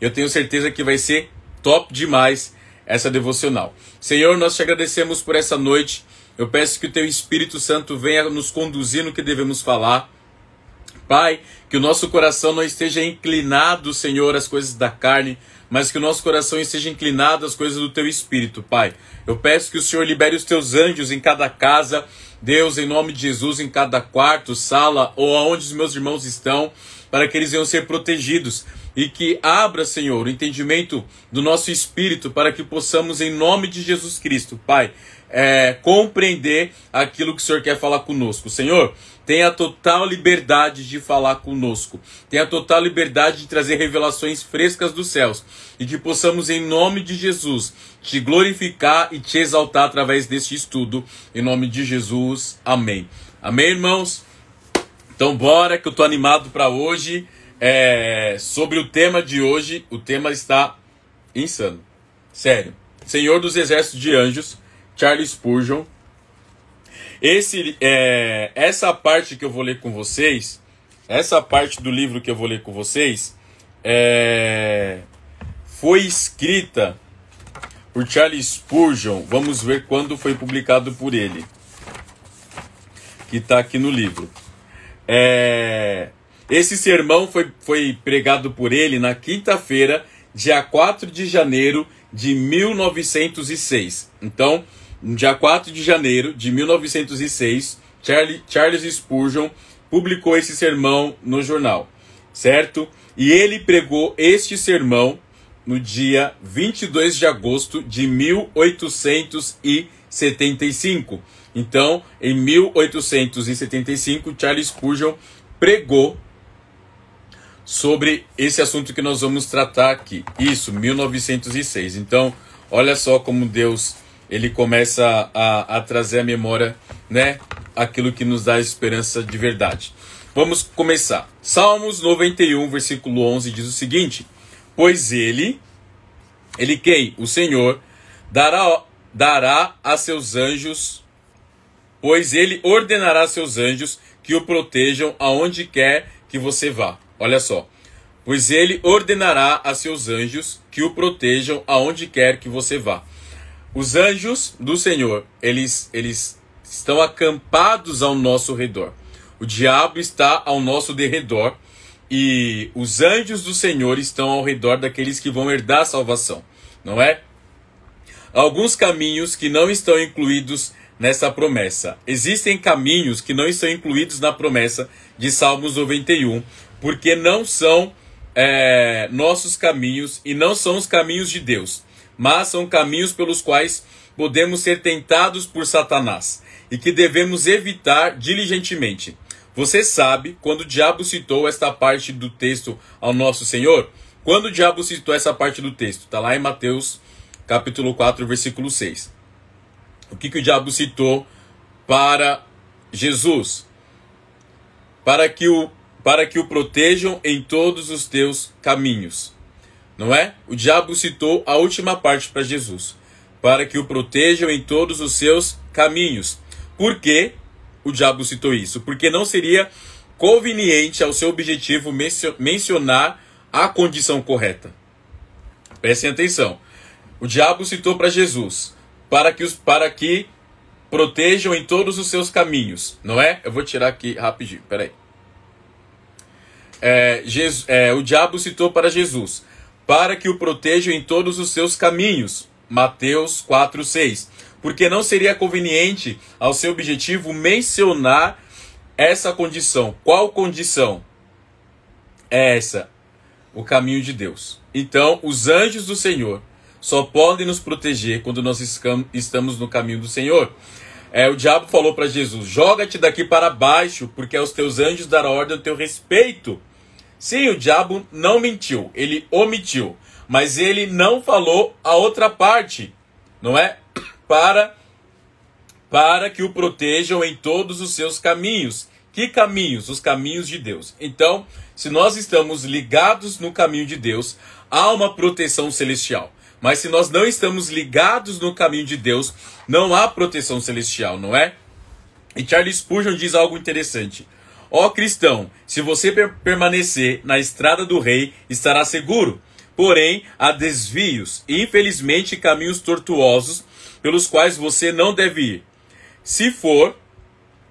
Eu tenho certeza que vai ser top demais essa devocional. Senhor, nós te agradecemos por essa noite. Eu peço que o teu Espírito Santo venha nos conduzir no que devemos falar. Pai, que o nosso coração não esteja inclinado, Senhor, às coisas da carne, mas que o nosso coração esteja inclinado às coisas do teu espírito, Pai. Eu peço que o Senhor libere os teus anjos em cada casa, Deus, em nome de Jesus, em cada quarto, sala ou aonde os meus irmãos estão, para que eles venham ser protegidos e que abra, Senhor, o entendimento do nosso espírito para que possamos, em nome de Jesus Cristo, Pai, é, compreender aquilo que o Senhor quer falar conosco. Senhor, tenha total liberdade de falar conosco, tenha total liberdade de trazer revelações frescas dos céus e que possamos, em nome de Jesus, te glorificar e te exaltar através deste estudo. Em nome de Jesus, amém. Amém, irmãos? Então, bora que eu tô animado para hoje é, sobre o tema de hoje. O tema está insano. Sério. Senhor dos Exércitos de Anjos, Charles Spurgeon. Esse, é, essa parte que eu vou ler com vocês, essa parte do livro que eu vou ler com vocês, é, foi escrita por Charles Spurgeon. Vamos ver quando foi publicado por ele, que está aqui no livro. É, esse sermão foi, foi pregado por ele na quinta-feira, dia 4 de janeiro de 1906. Então, dia 4 de janeiro de 1906, Charlie, Charles Spurgeon publicou esse sermão no jornal, certo? E ele pregou este sermão no dia 22 de agosto de 1875. Então, em 1875, Charles Spurgeon pregou sobre esse assunto que nós vamos tratar aqui. Isso, 1906. Então, olha só como Deus ele começa a, a trazer à memória, né, aquilo que nos dá esperança de verdade. Vamos começar. Salmos 91, versículo 11 diz o seguinte: Pois ele, ele quem? O Senhor dará dará a seus anjos, pois ele ordenará a seus anjos que o protejam aonde quer que você vá. Olha só. Pois ele ordenará a seus anjos que o protejam aonde quer que você vá. Os anjos do Senhor, eles, eles estão acampados ao nosso redor. O diabo está ao nosso derredor e os anjos do Senhor estão ao redor daqueles que vão herdar a salvação, não é? Alguns caminhos que não estão incluídos nessa promessa. Existem caminhos que não estão incluídos na promessa de Salmos 91, porque não são é, nossos caminhos e não são os caminhos de Deus, mas são caminhos pelos quais podemos ser tentados por Satanás e que devemos evitar diligentemente. Você sabe quando o diabo citou esta parte do texto ao nosso Senhor? Quando o diabo citou essa parte do texto? Está lá em Mateus capítulo 4, versículo 6. O que, que o diabo citou para Jesus? Para que o para que o protejam em todos os teus caminhos. Não é? O diabo citou a última parte para Jesus, para que o protejam em todos os seus caminhos. Por que o diabo citou isso? Porque não seria conveniente ao seu objetivo mencionar a condição correta. Prestem atenção. O diabo citou para Jesus, para que os para que protejam em todos os seus caminhos, não é? Eu vou tirar aqui rapidinho, peraí é, Jesus, é, o diabo citou para Jesus, para que o protejam em todos os seus caminhos. Mateus 4,6. Porque não seria conveniente ao seu objetivo mencionar essa condição. Qual condição? É essa, o caminho de Deus. Então, os anjos do Senhor só podem nos proteger quando nós estamos no caminho do Senhor. É, o diabo falou para Jesus: joga-te daqui para baixo, porque aos é teus anjos dará ordem ao teu respeito, Sim, o diabo não mentiu, ele omitiu, mas ele não falou a outra parte, não é? Para para que o protejam em todos os seus caminhos. Que caminhos? Os caminhos de Deus. Então, se nós estamos ligados no caminho de Deus, há uma proteção celestial. Mas se nós não estamos ligados no caminho de Deus, não há proteção celestial, não é? E Charles Spurgeon diz algo interessante. Ó cristão, se você per permanecer na estrada do rei, estará seguro. Porém, há desvios e, infelizmente, caminhos tortuosos pelos quais você não deve ir. Se for,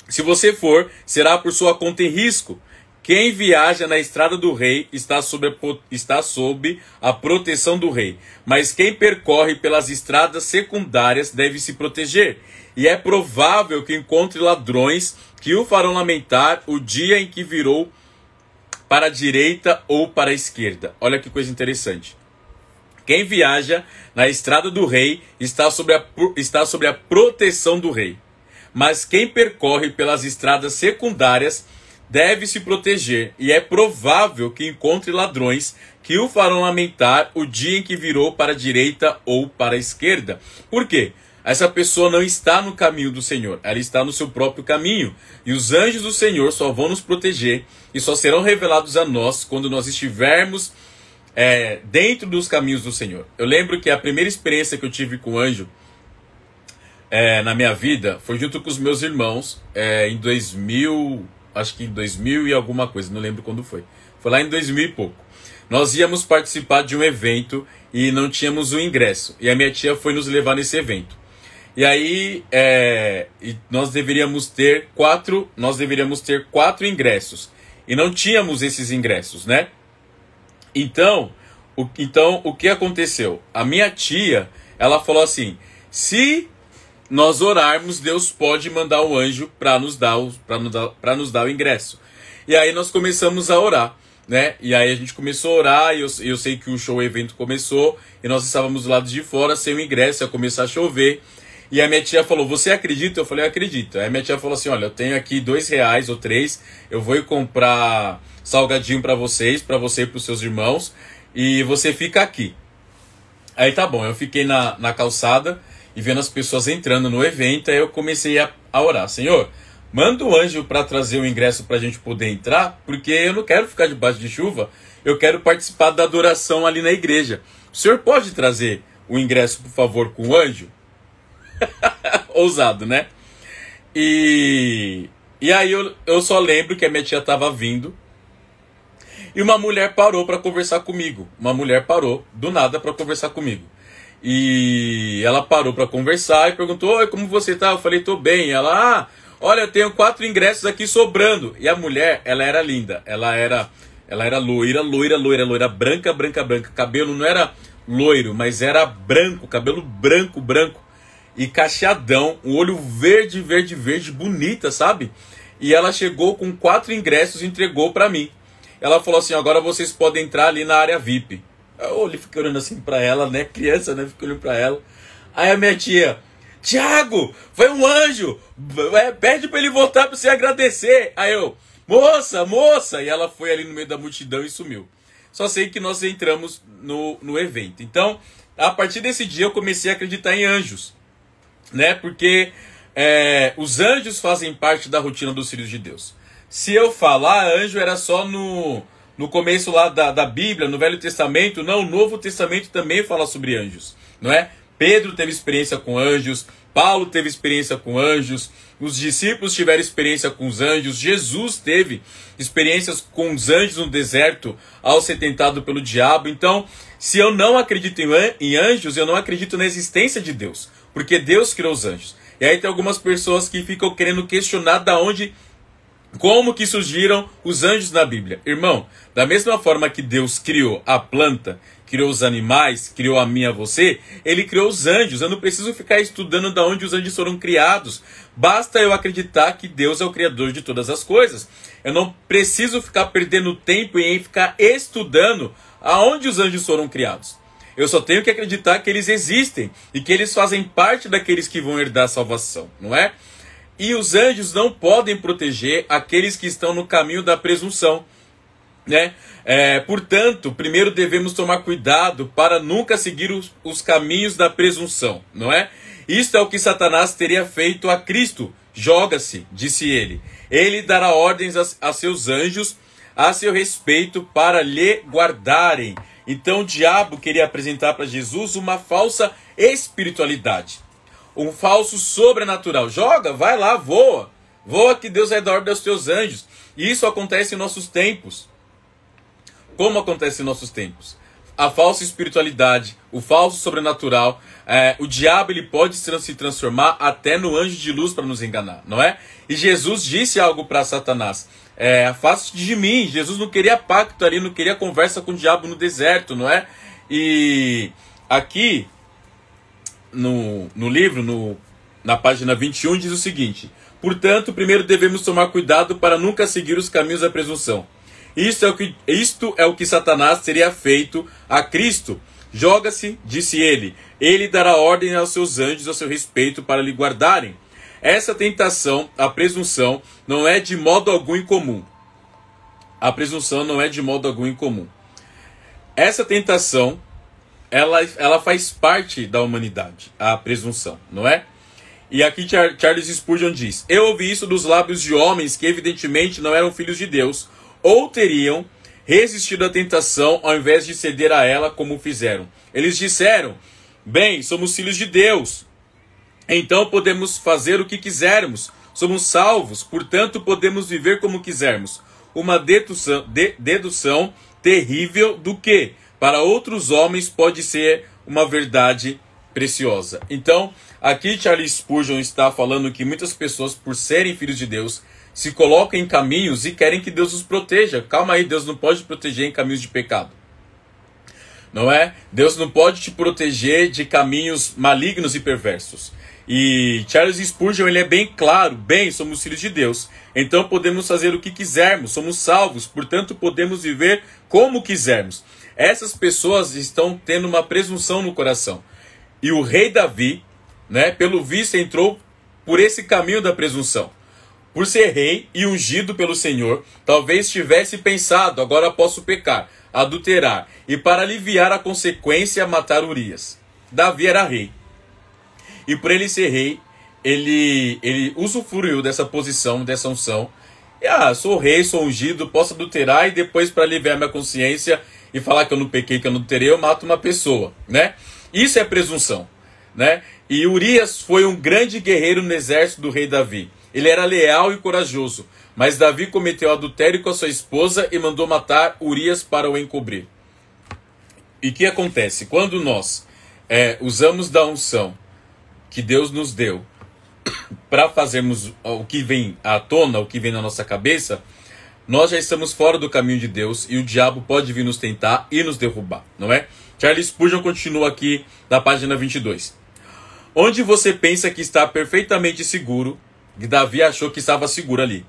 se você for, será por sua conta e risco. Quem viaja na estrada do rei está sob, a, está sob a proteção do rei, mas quem percorre pelas estradas secundárias deve se proteger. E é provável que encontre ladrões que o farão lamentar o dia em que virou para a direita ou para a esquerda. Olha que coisa interessante. Quem viaja na estrada do rei está sob a, está sobre a proteção do rei. Mas quem percorre pelas estradas secundárias deve se proteger, e é provável que encontre ladrões que o farão lamentar o dia em que virou para a direita ou para a esquerda. Por quê? Essa pessoa não está no caminho do Senhor, ela está no seu próprio caminho. E os anjos do Senhor só vão nos proteger e só serão revelados a nós quando nós estivermos é, dentro dos caminhos do Senhor. Eu lembro que a primeira experiência que eu tive com o anjo é, na minha vida foi junto com os meus irmãos é, em 2000 acho que em 2000 e alguma coisa, não lembro quando foi. Foi lá em 2000 e pouco. Nós íamos participar de um evento e não tínhamos o um ingresso. E a minha tia foi nos levar nesse evento. E aí é, e nós deveríamos ter quatro, nós deveríamos ter quatro ingressos e não tínhamos esses ingressos, né? Então, o, então o que aconteceu? A minha tia, ela falou assim: se nós orarmos, Deus pode mandar um anjo para nos, dar, nos, dar, nos dar o ingresso. E aí nós começamos a orar, né? E aí a gente começou a orar, e eu, eu sei que o show o evento começou, e nós estávamos do lado de fora, sem o ingresso, ia começar a chover. E a minha tia falou: Você acredita? Eu falei: Eu acredito. Aí a minha tia falou assim: Olha, eu tenho aqui dois reais ou três, eu vou comprar salgadinho para vocês, para você e para os seus irmãos, e você fica aqui. Aí tá bom, eu fiquei na, na calçada e vendo as pessoas entrando no evento, aí eu comecei a, a orar: Senhor, manda o um anjo para trazer o ingresso para a gente poder entrar, porque eu não quero ficar debaixo de chuva, eu quero participar da adoração ali na igreja. O senhor pode trazer o ingresso, por favor, com o anjo? Ousado, né? E, e aí eu, eu só lembro que a minha tia estava vindo. E uma mulher parou para conversar comigo. Uma mulher parou do nada para conversar comigo. E ela parou para conversar e perguntou: Oi, como você tá? Eu falei: Tô bem. E ela: Ah, olha, eu tenho quatro ingressos aqui sobrando. E a mulher, ela era linda. Ela era, ela era loira, loira, loira, loira, branca, branca, branca. Cabelo não era loiro, mas era branco, cabelo branco, branco e cacheadão, um olho verde, verde, verde, bonita, sabe? E ela chegou com quatro ingressos e entregou para mim. Ela falou assim: "Agora vocês podem entrar ali na área VIP". Oh, ele fica olhando assim para ela, né? Criança, né? Fica olhando para ela. Aí a minha tia, Tiago, foi um anjo. É, pede pra ele voltar para você agradecer. Aí eu, moça, moça. E ela foi ali no meio da multidão e sumiu. Só sei que nós entramos no, no evento. Então, a partir desse dia eu comecei a acreditar em anjos, né? Porque é, os anjos fazem parte da rotina dos filhos de Deus. Se eu falar anjo, era só no no começo lá da, da Bíblia, no Velho Testamento, não, o Novo Testamento também fala sobre anjos, não é? Pedro teve experiência com anjos, Paulo teve experiência com anjos, os discípulos tiveram experiência com os anjos, Jesus teve experiências com os anjos no deserto ao ser tentado pelo diabo. Então, se eu não acredito em anjos, eu não acredito na existência de Deus, porque Deus criou os anjos. E aí tem algumas pessoas que ficam querendo questionar da onde como que surgiram os anjos na Bíblia? Irmão, da mesma forma que Deus criou a planta, criou os animais, criou a minha você, ele criou os anjos. Eu não preciso ficar estudando de onde os anjos foram criados. Basta eu acreditar que Deus é o criador de todas as coisas. Eu não preciso ficar perdendo tempo em ficar estudando aonde os anjos foram criados. Eu só tenho que acreditar que eles existem e que eles fazem parte daqueles que vão herdar a salvação, não é? E os anjos não podem proteger aqueles que estão no caminho da presunção. Né? É, portanto, primeiro devemos tomar cuidado para nunca seguir os, os caminhos da presunção, não é? Isto é o que Satanás teria feito a Cristo. Joga-se, disse ele. Ele dará ordens a, a seus anjos a seu respeito para lhe guardarem. Então o diabo queria apresentar para Jesus uma falsa espiritualidade um falso sobrenatural. Joga, vai lá, voa. Voa que Deus redobre dos teus anjos. E isso acontece em nossos tempos. Como acontece em nossos tempos? A falsa espiritualidade, o falso sobrenatural, é, o diabo ele pode se transformar até no anjo de luz para nos enganar, não é? E Jesus disse algo para Satanás: é, te de mim. Jesus não queria pacto ali, não queria conversa com o diabo no deserto, não é? E aqui no, no livro, no, na página 21, diz o seguinte: Portanto, primeiro devemos tomar cuidado para nunca seguir os caminhos da presunção. Isto é o que, isto é o que Satanás teria feito a Cristo. Joga-se, disse ele, ele dará ordem aos seus anjos a seu respeito para lhe guardarem. Essa tentação, a presunção, não é de modo algum incomum. A presunção não é de modo algum incomum. Essa tentação ela, ela faz parte da humanidade, a presunção, não é? E aqui Charles Spurgeon diz: Eu ouvi isso dos lábios de homens que evidentemente não eram filhos de Deus, ou teriam resistido à tentação ao invés de ceder a ela como fizeram. Eles disseram: Bem, somos filhos de Deus, então podemos fazer o que quisermos, somos salvos, portanto podemos viver como quisermos. Uma dedução, de, dedução terrível do que? para outros homens pode ser uma verdade preciosa. Então, aqui Charles Spurgeon está falando que muitas pessoas, por serem filhos de Deus, se colocam em caminhos e querem que Deus os proteja. Calma aí, Deus não pode proteger em caminhos de pecado. Não é? Deus não pode te proteger de caminhos malignos e perversos. E Charles Spurgeon ele é bem claro, bem, somos filhos de Deus. Então podemos fazer o que quisermos, somos salvos, portanto podemos viver como quisermos essas pessoas estão tendo uma presunção no coração. E o rei Davi, né, pelo visto, entrou por esse caminho da presunção. Por ser rei e ungido pelo Senhor, talvez tivesse pensado: agora posso pecar, adulterar, e para aliviar a consequência, matar Urias. Davi era rei. E por ele ser rei, ele, ele usufruiu dessa posição, dessa unção. E, ah, sou rei, sou ungido, posso adulterar e depois, para aliviar minha consciência, e falar que eu não pequei, que eu não terei, eu mato uma pessoa, né? Isso é presunção, né? E Urias foi um grande guerreiro no exército do rei Davi. Ele era leal e corajoso, mas Davi cometeu adultério com a sua esposa e mandou matar Urias para o encobrir. E o que acontece? Quando nós é, usamos da unção que Deus nos deu para fazermos o que vem à tona, o que vem na nossa cabeça, nós já estamos fora do caminho de Deus e o diabo pode vir nos tentar e nos derrubar, não é? Charles Spurgeon continua aqui na página 22. Onde você pensa que está perfeitamente seguro, Davi achou que estava seguro ali.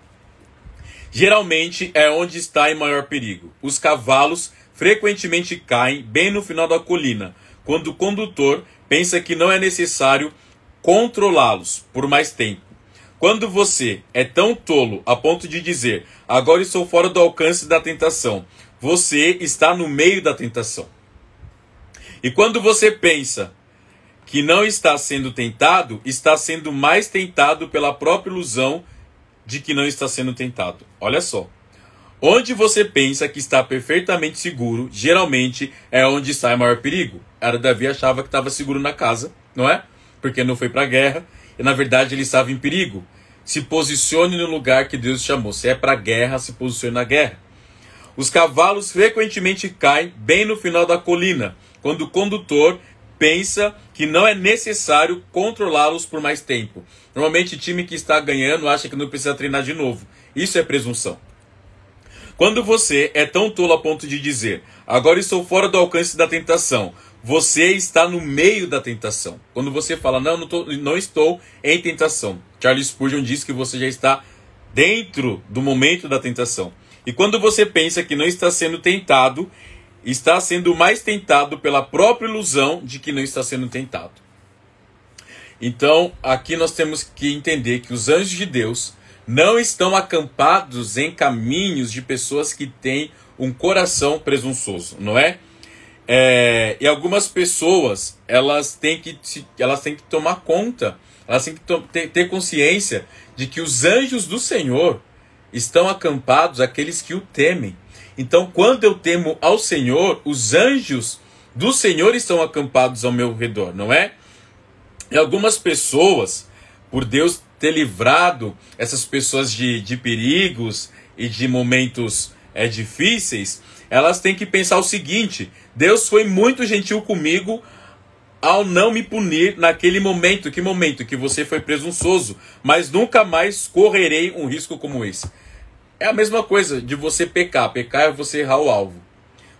Geralmente é onde está em maior perigo. Os cavalos frequentemente caem bem no final da colina, quando o condutor pensa que não é necessário controlá-los por mais tempo. Quando você é tão tolo a ponto de dizer, agora estou fora do alcance da tentação, você está no meio da tentação. E quando você pensa que não está sendo tentado, está sendo mais tentado pela própria ilusão de que não está sendo tentado. Olha só. Onde você pensa que está perfeitamente seguro, geralmente é onde está o maior perigo. Era Davi achava que estava seguro na casa, não é? Porque não foi para a guerra, e na verdade ele estava em perigo. Se posicione no lugar que Deus chamou. Se é para guerra, se posicione na guerra. Os cavalos frequentemente caem bem no final da colina, quando o condutor pensa que não é necessário controlá-los por mais tempo. Normalmente, o time que está ganhando acha que não precisa treinar de novo. Isso é presunção. Quando você é tão tolo a ponto de dizer, agora estou fora do alcance da tentação, você está no meio da tentação. Quando você fala, não, não, tô, não estou em tentação. Charles Spurgeon diz que você já está dentro do momento da tentação. E quando você pensa que não está sendo tentado, está sendo mais tentado pela própria ilusão de que não está sendo tentado. Então, aqui nós temos que entender que os anjos de Deus não estão acampados em caminhos de pessoas que têm um coração presunçoso, não é? É, e algumas pessoas elas têm que elas têm que tomar conta, elas têm que ter, ter consciência de que os anjos do Senhor estão acampados aqueles que o temem. Então, quando eu temo ao Senhor, os anjos do Senhor estão acampados ao meu redor, não é? E algumas pessoas, por Deus ter livrado essas pessoas de, de perigos e de momentos é, difíceis, elas têm que pensar o seguinte: Deus foi muito gentil comigo ao não me punir naquele momento, que momento que você foi presunçoso, mas nunca mais correrei um risco como esse. É a mesma coisa de você pecar. Pecar é você errar o alvo.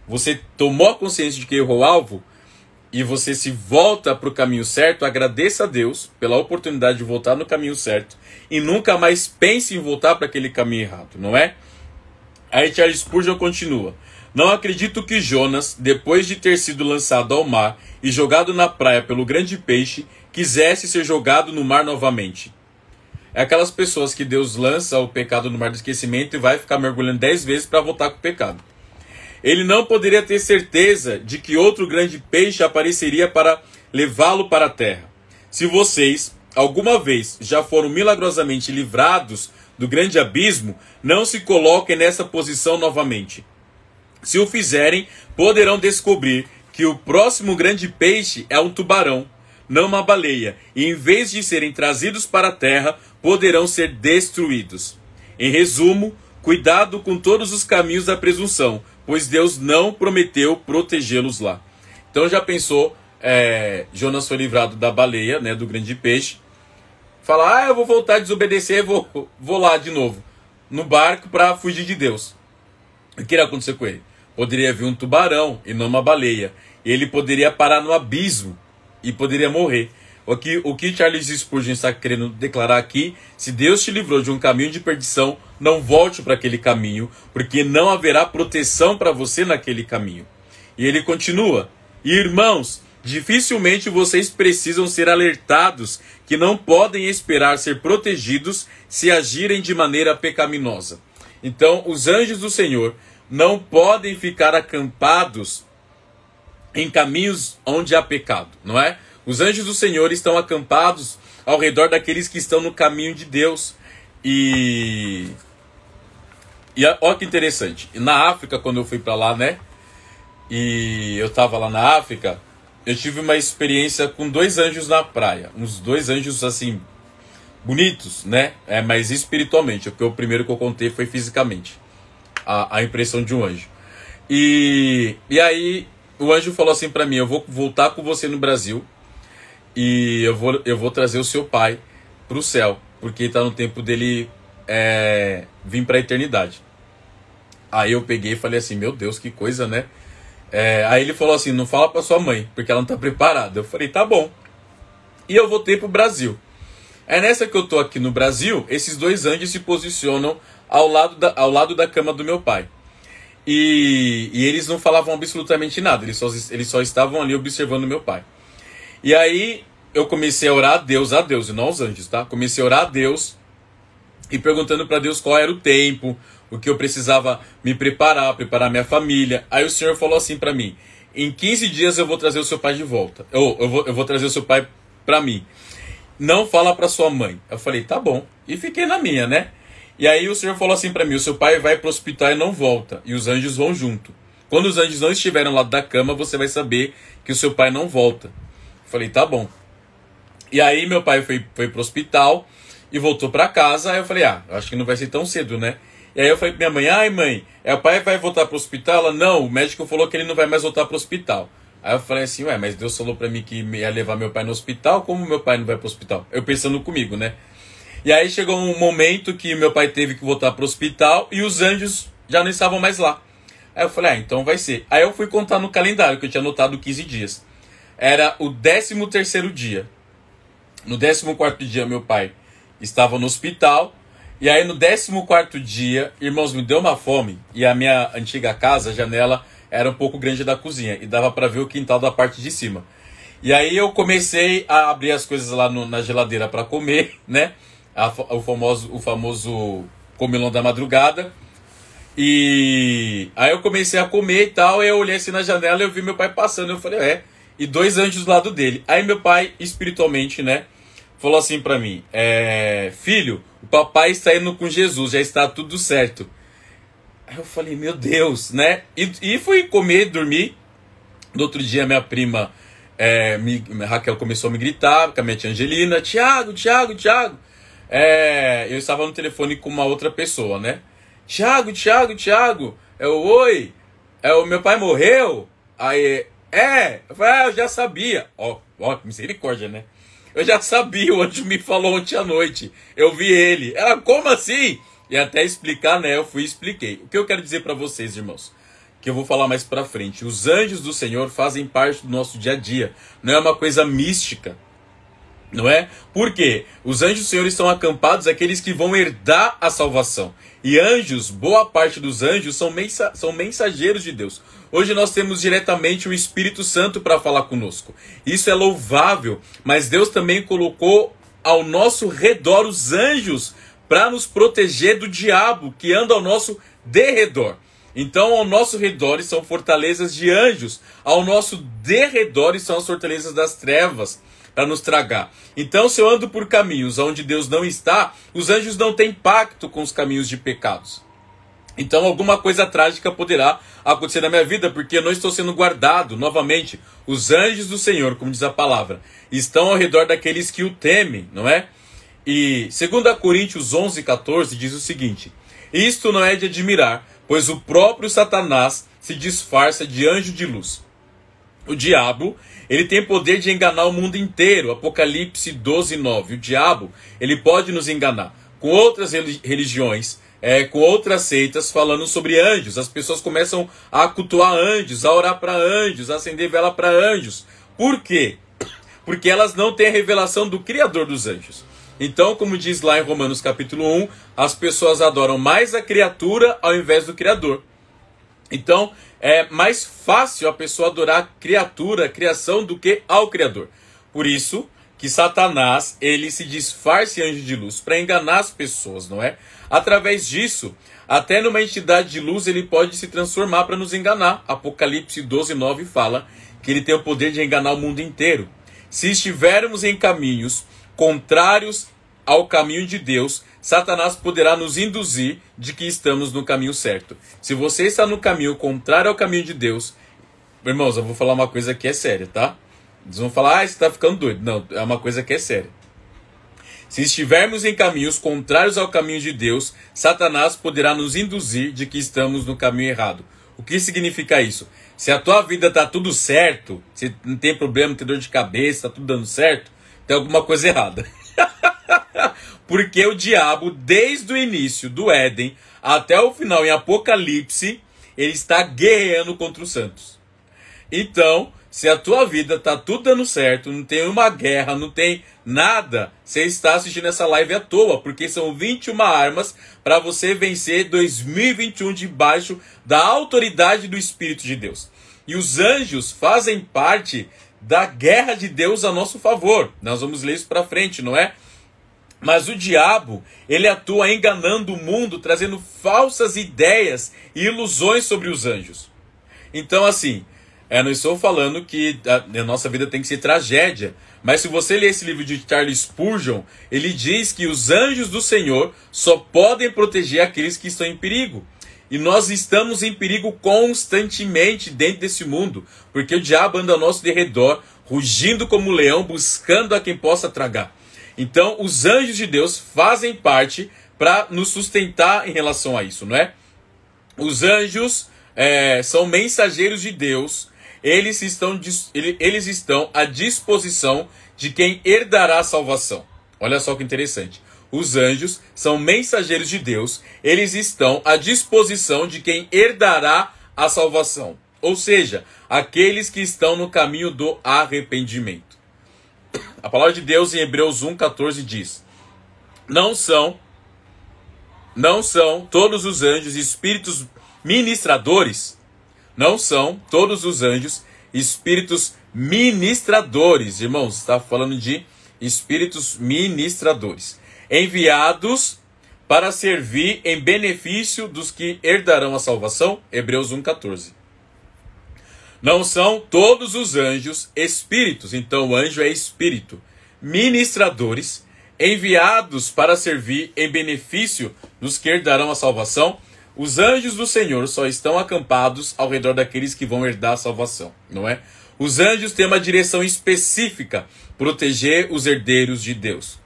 Você tomou a consciência de que errou o alvo e você se volta para o caminho certo, agradeça a Deus pela oportunidade de voltar no caminho certo e nunca mais pense em voltar para aquele caminho errado, não é? Aí Charles Spurgeon continua. Não acredito que Jonas, depois de ter sido lançado ao mar e jogado na praia pelo grande peixe, quisesse ser jogado no mar novamente. É aquelas pessoas que Deus lança o pecado no mar do esquecimento e vai ficar mergulhando dez vezes para voltar com o pecado. Ele não poderia ter certeza de que outro grande peixe apareceria para levá-lo para a terra. Se vocês, alguma vez, já foram milagrosamente livrados do grande abismo, não se coloquem nessa posição novamente. Se o fizerem, poderão descobrir que o próximo grande peixe é um tubarão, não uma baleia, e em vez de serem trazidos para a terra, poderão ser destruídos. Em resumo, cuidado com todos os caminhos da presunção, pois Deus não prometeu protegê-los lá. Então já pensou, é, Jonas foi livrado da baleia, né, do grande peixe. Fala, ah, eu vou voltar a desobedecer, vou, vou lá de novo, no barco para fugir de Deus. O que irá acontecer com ele? Poderia vir um tubarão e não uma baleia. Ele poderia parar no abismo e poderia morrer. O que, o que Charles Spurgeon está querendo declarar aqui, se Deus te livrou de um caminho de perdição, não volte para aquele caminho, porque não haverá proteção para você naquele caminho. E ele continua: Irmãos, dificilmente vocês precisam ser alertados que não podem esperar ser protegidos se agirem de maneira pecaminosa. Então, os anjos do Senhor não podem ficar acampados em caminhos onde há pecado, não é? Os anjos do Senhor estão acampados ao redor daqueles que estão no caminho de Deus. E. E olha que interessante. Na África, quando eu fui para lá, né? E eu estava lá na África, eu tive uma experiência com dois anjos na praia. Uns dois anjos assim, bonitos, né? É, mas espiritualmente, porque é o primeiro que eu contei foi fisicamente a, a impressão de um anjo. E, e aí o anjo falou assim para mim: Eu vou voltar com você no Brasil e eu vou, eu vou trazer o seu pai pro céu, porque está no tempo dele é, vir para a eternidade. Aí eu peguei e falei assim: Meu Deus, que coisa, né? É, aí ele falou assim: Não fala para sua mãe, porque ela não está preparada. Eu falei: Tá bom. E eu voltei pro Brasil. É nessa que eu tô aqui no Brasil, esses dois anjos se posicionam ao lado da, ao lado da cama do meu pai. E, e eles não falavam absolutamente nada, eles só, eles só estavam ali observando meu pai. E aí eu comecei a orar a Deus, a Deus, e não aos anjos, tá? Comecei a orar a Deus e perguntando para Deus qual era o tempo, o que eu precisava me preparar, preparar minha família. Aí o Senhor falou assim para mim: em 15 dias eu vou trazer o seu pai de volta. Eu, eu, vou, eu vou trazer o seu pai para mim. Não fala para sua mãe. Eu falei, tá bom. E fiquei na minha, né? E aí o Senhor falou assim para mim: o seu pai vai para o hospital e não volta, e os anjos vão junto. Quando os anjos não estiverem ao lado da cama, você vai saber que o seu pai não volta. Eu falei: tá bom. E aí meu pai foi, foi para o hospital e voltou para casa. Aí eu falei: ah, acho que não vai ser tão cedo, né? E aí eu falei pra minha mãe: ai mãe, é, o pai vai voltar para o hospital? Ela: não, o médico falou que ele não vai mais voltar para o hospital. Aí eu falei assim, ué, mas Deus falou para mim que ia levar meu pai no hospital, como meu pai não vai pro hospital? Eu pensando comigo, né? E aí chegou um momento que meu pai teve que voltar para o hospital e os anjos já não estavam mais lá. Aí eu falei, ah, então vai ser. Aí eu fui contar no calendário, que eu tinha anotado 15 dias. Era o 13 terceiro dia. No 14 dia, meu pai estava no hospital. E aí, no 14 dia, irmãos, me deu uma fome. E a minha antiga casa, a janela, era um pouco grande da cozinha. E dava para ver o quintal da parte de cima. E aí, eu comecei a abrir as coisas lá no, na geladeira para comer, né? a, o, famoso, o famoso comilão da madrugada. E aí eu comecei a comer e tal, e eu olhei assim na janela e eu vi meu pai passando. Eu falei, é, e dois anjos do lado dele. Aí meu pai, espiritualmente, né, falou assim para mim: é, Filho, o papai está indo com Jesus, já está tudo certo. Aí eu falei, meu Deus, né? E, e fui comer, dormir. No outro dia, minha prima é, me, Raquel começou a me gritar, com a minha tia Angelina: Tiago, Tiago, Tiago. É, eu estava no telefone com uma outra pessoa, né? Tiago, Tiago, Tiago. É o oi. É o meu pai morreu. Aí, é. Eu falei, ah, eu já sabia. Ó, ó, misericórdia, né? Eu já sabia, o anjo me falou ontem à noite. Eu vi ele. Ela, como assim? E até explicar, né? Eu fui e expliquei. O que eu quero dizer para vocês, irmãos? que eu vou falar mais para frente. Os anjos do Senhor fazem parte do nosso dia a dia. Não é uma coisa mística. Não é? Porque os anjos do Senhor estão acampados aqueles que vão herdar a salvação. E anjos, boa parte dos anjos, são, mensa são mensageiros de Deus. Hoje nós temos diretamente o Espírito Santo para falar conosco. Isso é louvável, mas Deus também colocou ao nosso redor os anjos para nos proteger do diabo que anda ao nosso derredor. Então, ao nosso redor são fortalezas de anjos, ao nosso derredor são as fortalezas das trevas para nos tragar. Então, se eu ando por caminhos onde Deus não está, os anjos não têm pacto com os caminhos de pecados. Então, alguma coisa trágica poderá acontecer na minha vida, porque eu não estou sendo guardado. Novamente, os anjos do Senhor, como diz a palavra, estão ao redor daqueles que o temem, não é? E 2 Coríntios 11, 14 diz o seguinte: Isto não é de admirar, pois o próprio Satanás se disfarça de anjo de luz. O diabo, ele tem poder de enganar o mundo inteiro. Apocalipse 12, 9. O diabo, ele pode nos enganar com outras religiões, é, com outras seitas falando sobre anjos. As pessoas começam a cultuar anjos, a orar para anjos, a acender vela para anjos. Por quê? Porque elas não têm a revelação do Criador dos anjos. Então, como diz lá em Romanos capítulo 1, as pessoas adoram mais a criatura ao invés do Criador. Então, é mais fácil a pessoa adorar a criatura, a criação, do que ao Criador. Por isso que Satanás, ele se disfarce anjo de luz para enganar as pessoas, não é? Através disso, até numa entidade de luz ele pode se transformar para nos enganar. Apocalipse 12, 9 fala que ele tem o poder de enganar o mundo inteiro. Se estivermos em caminhos contrários ao caminho de Deus, Satanás poderá nos induzir de que estamos no caminho certo. Se você está no caminho contrário ao caminho de Deus, irmãos, eu vou falar uma coisa que é séria, tá? Eles vão falar, ah, você está ficando doido. Não, é uma coisa que é séria. Se estivermos em caminhos contrários ao caminho de Deus, Satanás poderá nos induzir de que estamos no caminho errado. O que significa isso? Se a tua vida está tudo certo, se não tem problema, não tem dor de cabeça, está tudo dando certo, tem alguma coisa errada. Porque o diabo, desde o início do Éden até o final em Apocalipse, ele está guerreando contra os santos. Então, se a tua vida tá tudo dando certo, não tem uma guerra, não tem nada, você está assistindo essa live à toa, porque são 21 armas para você vencer 2021 debaixo da autoridade do Espírito de Deus. E os anjos fazem parte da guerra de Deus a nosso favor. Nós vamos ler isso para frente, não é? Mas o diabo, ele atua enganando o mundo, trazendo falsas ideias e ilusões sobre os anjos. Então, assim, eu é, não estou falando que a, nossa vida tem que ser tragédia, mas se você ler esse livro de Charles Spurgeon, ele diz que os anjos do Senhor só podem proteger aqueles que estão em perigo. E nós estamos em perigo constantemente dentro desse mundo, porque o diabo anda ao nosso derredor, rugindo como um leão, buscando a quem possa tragar. Então, os anjos de Deus fazem parte para nos sustentar em relação a isso, não é? Os anjos é, são mensageiros de Deus, eles estão, eles estão à disposição de quem herdará a salvação. Olha só que interessante. Os anjos são mensageiros de Deus, eles estão à disposição de quem herdará a salvação, ou seja, aqueles que estão no caminho do arrependimento. A palavra de Deus em Hebreus 1:14 diz: Não são não são todos os anjos espíritos ministradores? Não são todos os anjos espíritos ministradores, irmãos, está falando de espíritos ministradores enviados para servir em benefício dos que herdarão a salvação. Hebreus 1,14. Não são todos os anjos espíritos, então o anjo é espírito, ministradores, enviados para servir em benefício dos que herdarão a salvação. Os anjos do Senhor só estão acampados ao redor daqueles que vão herdar a salvação, não é? Os anjos têm uma direção específica: proteger os herdeiros de Deus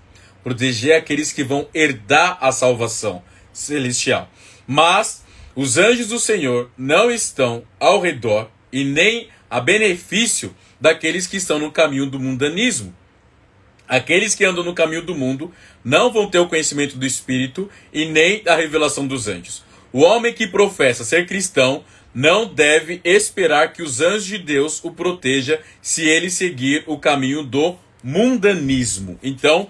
proteger é aqueles que vão herdar a salvação celestial. Mas os anjos do Senhor não estão ao redor e nem a benefício daqueles que estão no caminho do mundanismo. Aqueles que andam no caminho do mundo não vão ter o conhecimento do Espírito e nem da revelação dos anjos. O homem que professa ser cristão não deve esperar que os anjos de Deus o proteja se ele seguir o caminho do mundanismo. Então,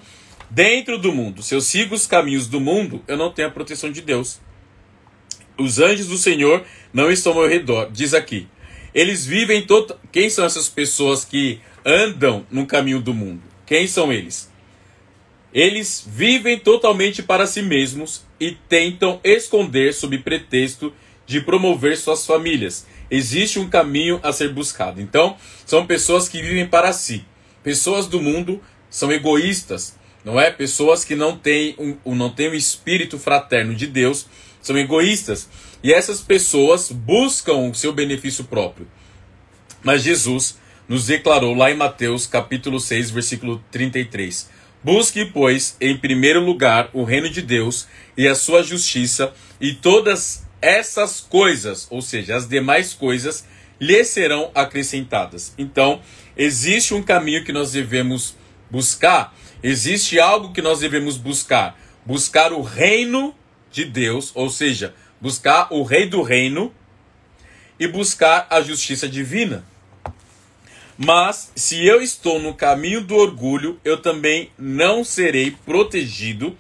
Dentro do mundo, se eu sigo os caminhos do mundo, eu não tenho a proteção de Deus. Os anjos do Senhor não estão ao meu redor, diz aqui. Eles vivem todo. Quem são essas pessoas que andam no caminho do mundo? Quem são eles? Eles vivem totalmente para si mesmos e tentam esconder sob pretexto de promover suas famílias. Existe um caminho a ser buscado. Então, são pessoas que vivem para si. Pessoas do mundo são egoístas, não é? Pessoas que não têm um, não têm o um espírito fraterno de Deus são egoístas e essas pessoas buscam o seu benefício próprio. Mas Jesus nos declarou lá em Mateus capítulo 6, versículo 33: Busque, pois, em primeiro lugar o reino de Deus e a sua justiça, e todas essas coisas, ou seja, as demais coisas, lhe serão acrescentadas. Então, existe um caminho que nós devemos buscar Existe algo que nós devemos buscar: buscar o reino de Deus, ou seja, buscar o rei do reino e buscar a justiça divina. Mas se eu estou no caminho do orgulho, eu também não serei protegido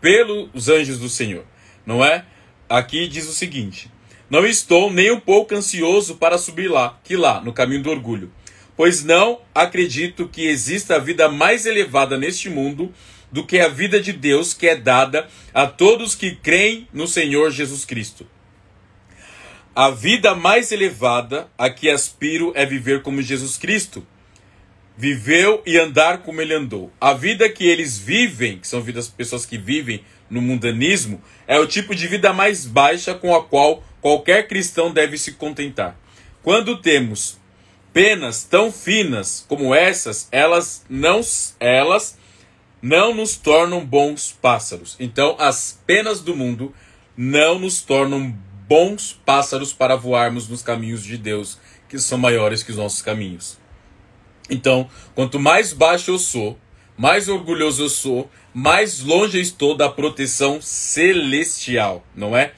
pelos anjos do Senhor. Não é? Aqui diz o seguinte: Não estou nem um pouco ansioso para subir lá, que lá, no caminho do orgulho, pois não acredito que exista a vida mais elevada neste mundo do que a vida de Deus que é dada a todos que creem no Senhor Jesus Cristo. A vida mais elevada a que aspiro é viver como Jesus Cristo. Viveu e andar como ele andou. A vida que eles vivem, que são vidas pessoas que vivem no mundanismo, é o tipo de vida mais baixa com a qual qualquer cristão deve se contentar. Quando temos penas tão finas como essas, elas não, elas não nos tornam bons pássaros. Então, as penas do mundo não nos tornam bons pássaros para voarmos nos caminhos de Deus, que são maiores que os nossos caminhos. Então, quanto mais baixo eu sou, mais orgulhoso eu sou, mais longe estou da proteção celestial, não é?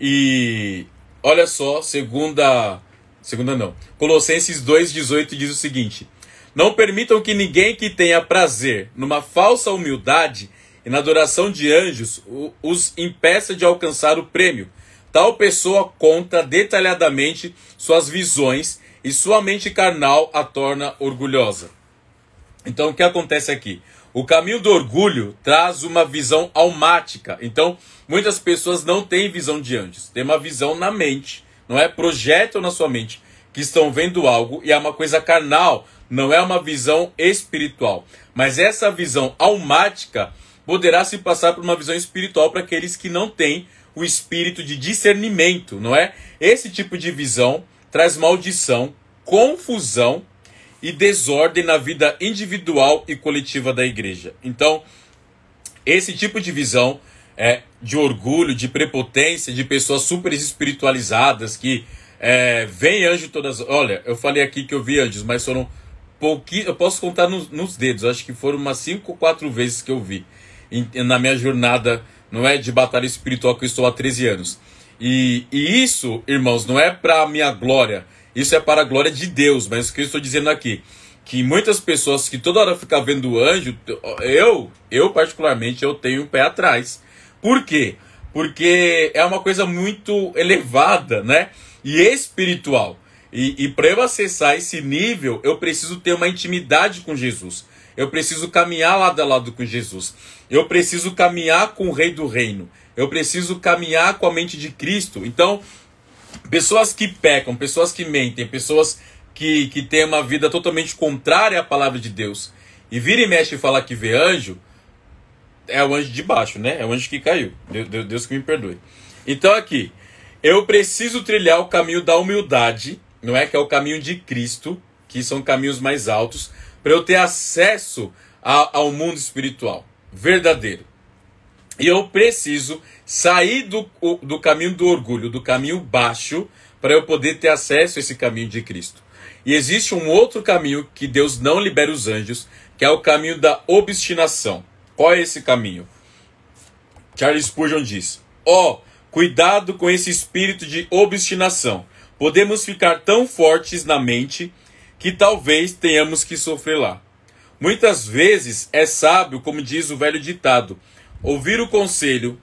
E olha só, segunda Segunda não. Colossenses 2,18 diz o seguinte: Não permitam que ninguém que tenha prazer numa falsa humildade e na adoração de anjos os impeça de alcançar o prêmio. Tal pessoa conta detalhadamente suas visões e sua mente carnal a torna orgulhosa. Então, o que acontece aqui? O caminho do orgulho traz uma visão almática. Então, muitas pessoas não têm visão de anjos, têm uma visão na mente não é? Projetam na sua mente que estão vendo algo e é uma coisa carnal, não é uma visão espiritual. Mas essa visão almática poderá se passar por uma visão espiritual para aqueles que não têm o espírito de discernimento, não é? Esse tipo de visão traz maldição, confusão e desordem na vida individual e coletiva da igreja. Então, esse tipo de visão é, de orgulho, de prepotência, de pessoas super espiritualizadas que é, vem anjo todas. Olha, eu falei aqui que eu vi anjos, mas foram pouquinho. Eu posso contar nos, nos, dedos, acho que foram umas 5 ou 4 vezes que eu vi em, na minha jornada, não é? De batalha espiritual que eu estou há 13 anos. E, e isso, irmãos, não é para minha glória, isso é para a glória de Deus, mas o que eu estou dizendo aqui que muitas pessoas que toda hora ficam vendo anjo, eu, eu particularmente, eu tenho o um pé atrás. Por quê? Porque é uma coisa muito elevada, né? E espiritual. E, e para eu acessar esse nível, eu preciso ter uma intimidade com Jesus. Eu preciso caminhar lado a lado com Jesus. Eu preciso caminhar com o Rei do Reino. Eu preciso caminhar com a mente de Cristo. Então, pessoas que pecam, pessoas que mentem, pessoas que, que têm uma vida totalmente contrária à palavra de Deus e vira e mexe e fala que vê anjo, é o anjo de baixo, né? É o anjo que caiu. Deus, Deus que me perdoe. Então aqui, eu preciso trilhar o caminho da humildade, não é que é o caminho de Cristo, que são caminhos mais altos, para eu ter acesso a, ao mundo espiritual verdadeiro. E eu preciso sair do, do caminho do orgulho, do caminho baixo, para eu poder ter acesso a esse caminho de Cristo. E existe um outro caminho que Deus não libera os anjos, que é o caminho da obstinação. Qual é esse caminho? Charles Spurgeon diz: Ó, oh, cuidado com esse espírito de obstinação. Podemos ficar tão fortes na mente que talvez tenhamos que sofrer lá. Muitas vezes é sábio, como diz o velho ditado, ouvir o conselho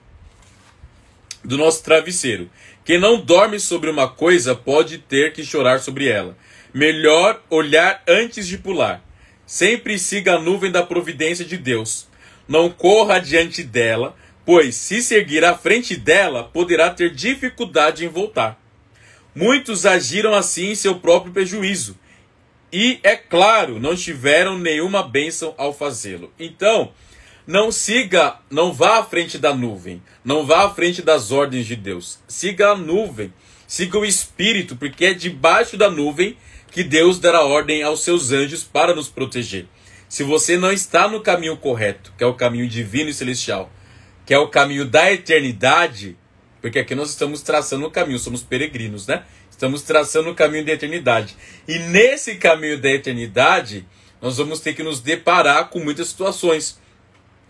do nosso travesseiro. Quem não dorme sobre uma coisa pode ter que chorar sobre ela. Melhor olhar antes de pular. Sempre siga a nuvem da providência de Deus não corra diante dela, pois se seguir à frente dela, poderá ter dificuldade em voltar. Muitos agiram assim em seu próprio prejuízo, e é claro, não tiveram nenhuma bênção ao fazê-lo. Então, não siga, não vá à frente da nuvem, não vá à frente das ordens de Deus. Siga a nuvem, siga o espírito, porque é debaixo da nuvem que Deus dará ordem aos seus anjos para nos proteger. Se você não está no caminho correto, que é o caminho divino e celestial, que é o caminho da eternidade, porque aqui nós estamos traçando o caminho, somos peregrinos, né? Estamos traçando o caminho da eternidade. E nesse caminho da eternidade, nós vamos ter que nos deparar com muitas situações.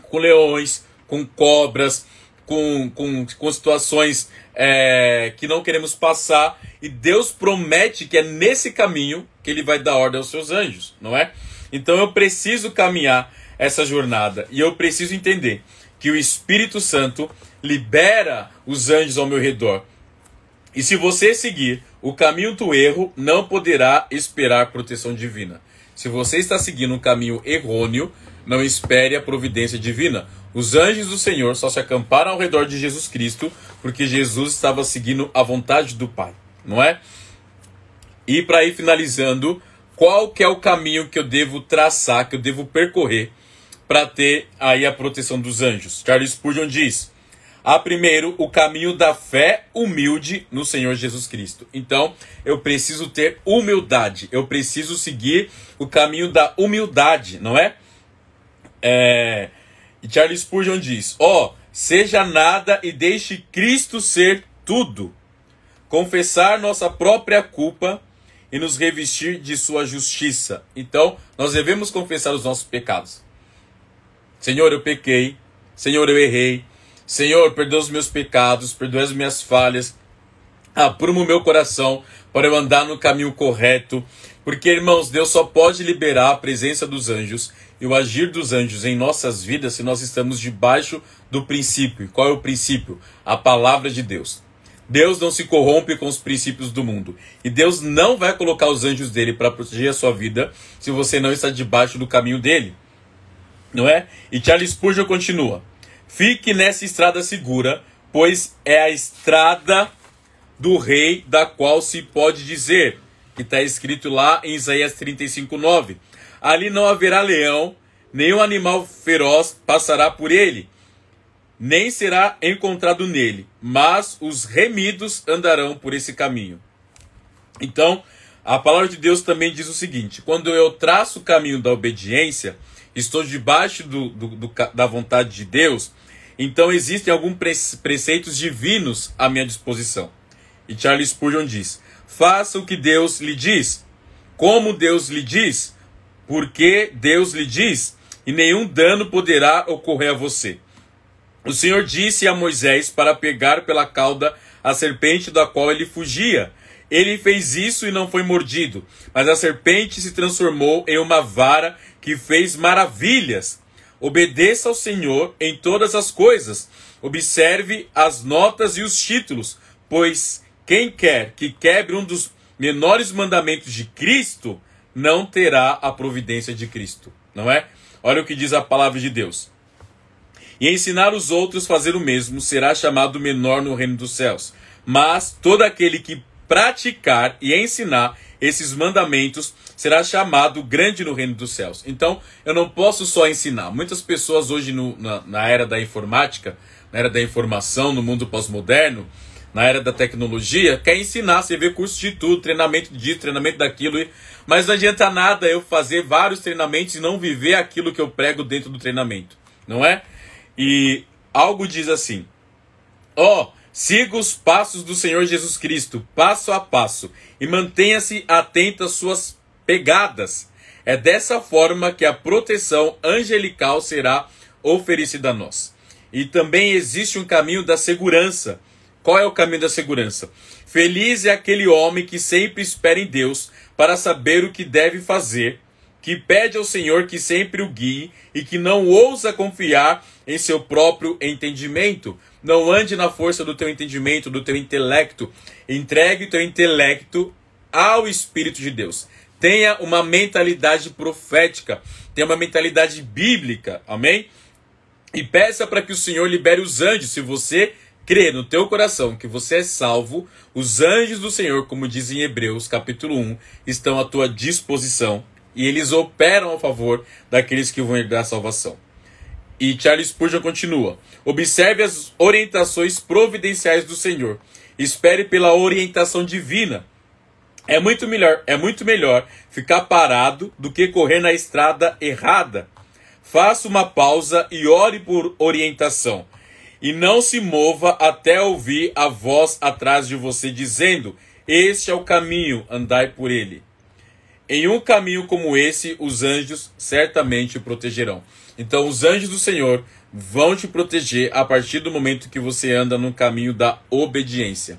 Com leões, com cobras, com, com, com situações é, que não queremos passar. E Deus promete que é nesse caminho que ele vai dar ordem aos seus anjos, não é? Então eu preciso caminhar essa jornada e eu preciso entender que o Espírito Santo libera os anjos ao meu redor. E se você seguir o caminho do erro, não poderá esperar proteção divina. Se você está seguindo um caminho errôneo, não espere a providência divina. Os anjos do Senhor só se acamparam ao redor de Jesus Cristo porque Jesus estava seguindo a vontade do Pai, não é? E para ir finalizando, qual que é o caminho que eu devo traçar, que eu devo percorrer para ter aí a proteção dos anjos. Charles Spurgeon diz: "A primeiro o caminho da fé humilde no Senhor Jesus Cristo". Então, eu preciso ter humildade. Eu preciso seguir o caminho da humildade, não é? é... E Charles Spurgeon diz: "Ó, oh, seja nada e deixe Cristo ser tudo. Confessar nossa própria culpa e nos revestir de sua justiça. Então, nós devemos confessar os nossos pecados. Senhor, eu pequei. Senhor, eu errei. Senhor, perdoa os meus pecados, perdoa as minhas falhas. Apruma o meu coração para eu andar no caminho correto. Porque, irmãos, Deus só pode liberar a presença dos anjos e o agir dos anjos em nossas vidas se nós estamos debaixo do princípio. Qual é o princípio? A palavra de Deus. Deus não se corrompe com os princípios do mundo. E Deus não vai colocar os anjos dele para proteger a sua vida se você não está debaixo do caminho dele. Não é? E Charles Spurgeon continua: Fique nessa estrada segura, pois é a estrada do rei da qual se pode dizer, que está escrito lá em Isaías 35:9. Ali não haverá leão, nenhum animal feroz passará por ele nem será encontrado nele, mas os remidos andarão por esse caminho. Então, a palavra de Deus também diz o seguinte: quando eu traço o caminho da obediência, estou debaixo do, do, do, da vontade de Deus, então existem alguns preceitos divinos à minha disposição. E Charles Spurgeon diz: faça o que Deus lhe diz, como Deus lhe diz, porque Deus lhe diz, e nenhum dano poderá ocorrer a você. O Senhor disse a Moisés para pegar pela cauda a serpente da qual ele fugia. Ele fez isso e não foi mordido, mas a serpente se transformou em uma vara que fez maravilhas. Obedeça ao Senhor em todas as coisas. Observe as notas e os títulos, pois quem quer que quebre um dos menores mandamentos de Cristo não terá a providência de Cristo, não é? Olha o que diz a palavra de Deus e ensinar os outros a fazer o mesmo, será chamado menor no reino dos céus. Mas todo aquele que praticar e ensinar esses mandamentos será chamado grande no reino dos céus. Então, eu não posso só ensinar. Muitas pessoas hoje, no, na, na era da informática, na era da informação, no mundo pós-moderno, na era da tecnologia, quer ensinar, você vê curso de tudo, treinamento disso, treinamento daquilo, mas não adianta nada eu fazer vários treinamentos e não viver aquilo que eu prego dentro do treinamento, não é? e algo diz assim: Ó, oh, siga os passos do Senhor Jesus Cristo, passo a passo, e mantenha-se atento às suas pegadas. É dessa forma que a proteção angelical será oferecida a nós. E também existe um caminho da segurança. Qual é o caminho da segurança? Feliz é aquele homem que sempre espera em Deus para saber o que deve fazer que pede ao Senhor que sempre o guie e que não ousa confiar em seu próprio entendimento. Não ande na força do teu entendimento, do teu intelecto. Entregue o teu intelecto ao Espírito de Deus. Tenha uma mentalidade profética, tenha uma mentalidade bíblica, amém? E peça para que o Senhor libere os anjos, se você crê no teu coração que você é salvo, os anjos do Senhor, como diz em Hebreus capítulo 1, estão à tua disposição e eles operam a favor daqueles que vão herdar a salvação. E Charles Spurgeon continua: Observe as orientações providenciais do Senhor. Espere pela orientação divina. É muito melhor, é muito melhor ficar parado do que correr na estrada errada. Faça uma pausa e ore por orientação. E não se mova até ouvir a voz atrás de você dizendo: Este é o caminho, andai por ele. Em um caminho como esse, os anjos certamente o protegerão. Então, os anjos do Senhor vão te proteger a partir do momento que você anda no caminho da obediência.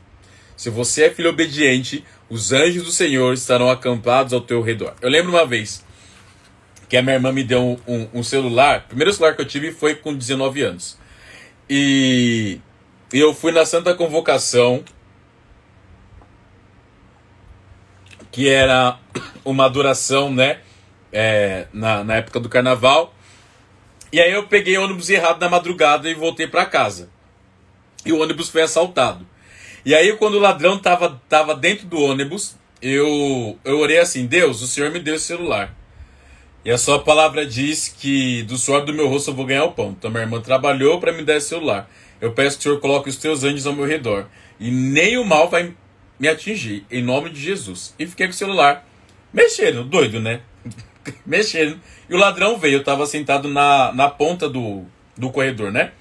Se você é filho obediente, os anjos do Senhor estarão acampados ao teu redor. Eu lembro uma vez que a minha irmã me deu um, um, um celular. O primeiro celular que eu tive foi com 19 anos. E eu fui na Santa Convocação que era uma adoração, né? É, na, na época do carnaval. E aí eu peguei ônibus errado na madrugada e voltei para casa. E o ônibus foi assaltado. E aí, quando o ladrão tava, tava dentro do ônibus, eu, eu orei assim: Deus, o Senhor me deu o celular. E a sua palavra diz que do suor do meu rosto eu vou ganhar o pão. Então, minha irmã trabalhou para me dar esse celular. Eu peço que o Senhor coloque os teus anjos ao meu redor. E nem o mal vai me atingir, em nome de Jesus. E fiquei com o celular mexendo, doido, né? mexendo. E o ladrão veio, eu tava sentado na, na ponta do, do corredor, né?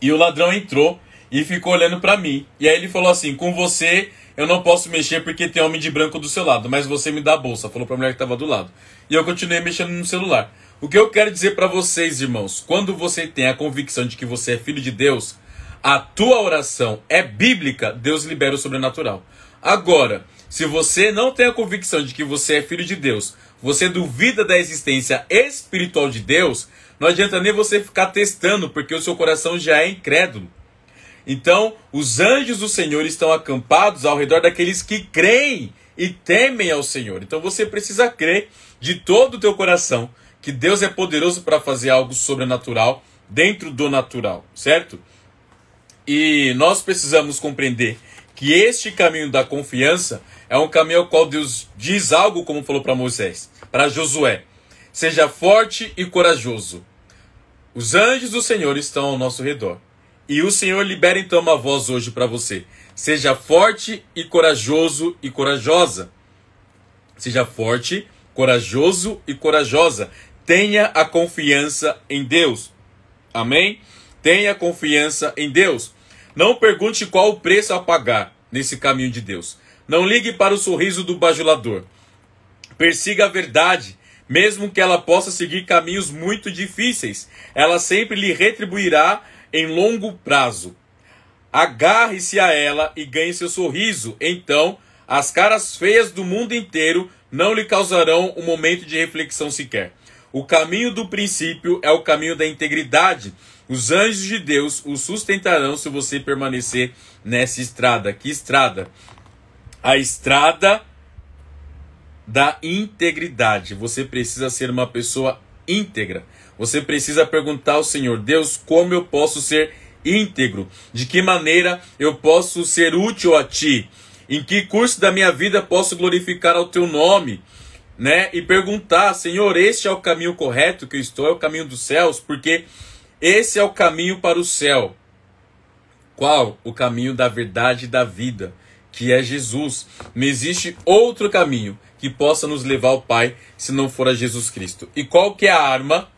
E o ladrão entrou e ficou olhando para mim. E aí ele falou assim: com você eu não posso mexer porque tem homem de branco do seu lado, mas você me dá a bolsa. Falou para a mulher que tava do lado. E eu continuei mexendo no celular. O que eu quero dizer para vocês, irmãos, quando você tem a convicção de que você é filho de Deus, a tua oração é bíblica, Deus libera o sobrenatural. Agora, se você não tem a convicção de que você é filho de Deus, você duvida da existência espiritual de Deus, não adianta nem você ficar testando, porque o seu coração já é incrédulo. Então, os anjos do Senhor estão acampados ao redor daqueles que creem e temem ao Senhor. Então, você precisa crer de todo o teu coração que Deus é poderoso para fazer algo sobrenatural dentro do natural, certo? E nós precisamos compreender que este caminho da confiança é um caminho ao qual Deus diz algo, como falou para Moisés, para Josué: seja forte e corajoso. Os anjos do Senhor estão ao nosso redor. E o Senhor libera então uma voz hoje para você: seja forte e corajoso e corajosa. Seja forte, corajoso e corajosa. Tenha a confiança em Deus. Amém? Tenha confiança em Deus. Não pergunte qual o preço a pagar nesse caminho de Deus. Não ligue para o sorriso do bajulador. Persiga a verdade, mesmo que ela possa seguir caminhos muito difíceis. Ela sempre lhe retribuirá em longo prazo. Agarre-se a ela e ganhe seu sorriso. Então, as caras feias do mundo inteiro não lhe causarão um momento de reflexão sequer. O caminho do princípio é o caminho da integridade os anjos de Deus o sustentarão se você permanecer nessa estrada. Que estrada? A estrada da integridade. Você precisa ser uma pessoa íntegra. Você precisa perguntar ao Senhor, Deus, como eu posso ser íntegro? De que maneira eu posso ser útil a ti? Em que curso da minha vida posso glorificar ao teu nome? Né? E perguntar, Senhor, este é o caminho correto que eu estou, é o caminho dos céus, porque esse é o caminho para o céu. Qual? O caminho da verdade e da vida, que é Jesus. Não existe outro caminho que possa nos levar ao Pai se não for a Jesus Cristo. E qual que é a arma?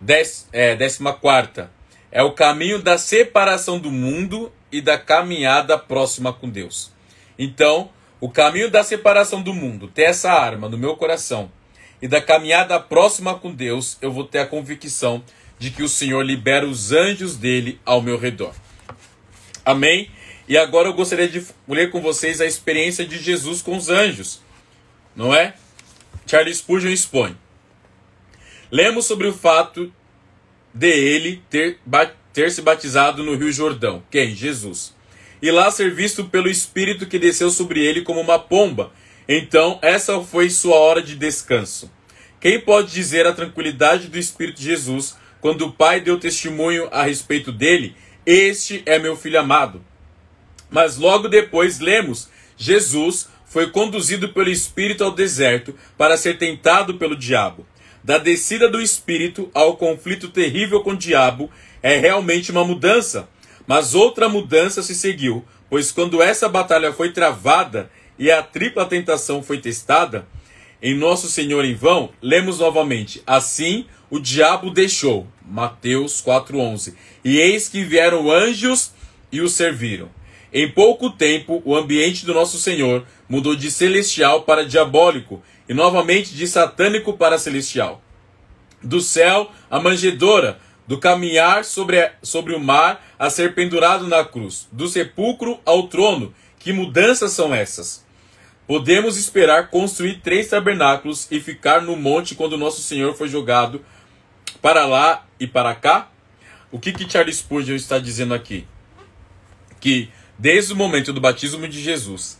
Dez, é, décima quarta. É o caminho da separação do mundo e da caminhada próxima com Deus. Então, o caminho da separação do mundo, ter essa arma no meu coração e da caminhada próxima com Deus, eu vou ter a convicção de que o Senhor libera os anjos dele ao meu redor. Amém? E agora eu gostaria de ler com vocês a experiência de Jesus com os anjos, não é? Charles Spurgeon expõe. Lemos sobre o fato de ele ter, ter se batizado no Rio Jordão. Quem? Jesus. E lá ser visto pelo Espírito que desceu sobre ele como uma pomba. Então, essa foi sua hora de descanso. Quem pode dizer a tranquilidade do Espírito de Jesus quando o Pai deu testemunho a respeito dele: Este é meu filho amado. Mas logo depois lemos: Jesus foi conduzido pelo Espírito ao deserto para ser tentado pelo diabo. Da descida do Espírito ao conflito terrível com o diabo é realmente uma mudança. Mas outra mudança se seguiu, pois quando essa batalha foi travada e a tripla tentação foi testada, em Nosso Senhor em vão, lemos novamente: Assim o diabo deixou. Mateus 4:11. E eis que vieram anjos e o serviram. Em pouco tempo, o ambiente do nosso Senhor mudou de celestial para diabólico e novamente de satânico para celestial. Do céu, a manjedoura, do caminhar sobre, a, sobre o mar a ser pendurado na cruz, do sepulcro ao trono. Que mudanças são essas? Podemos esperar construir três tabernáculos e ficar no monte quando nosso Senhor foi jogado para lá e para cá. O que, que Charles Spurgeon está dizendo aqui? Que desde o momento do batismo de Jesus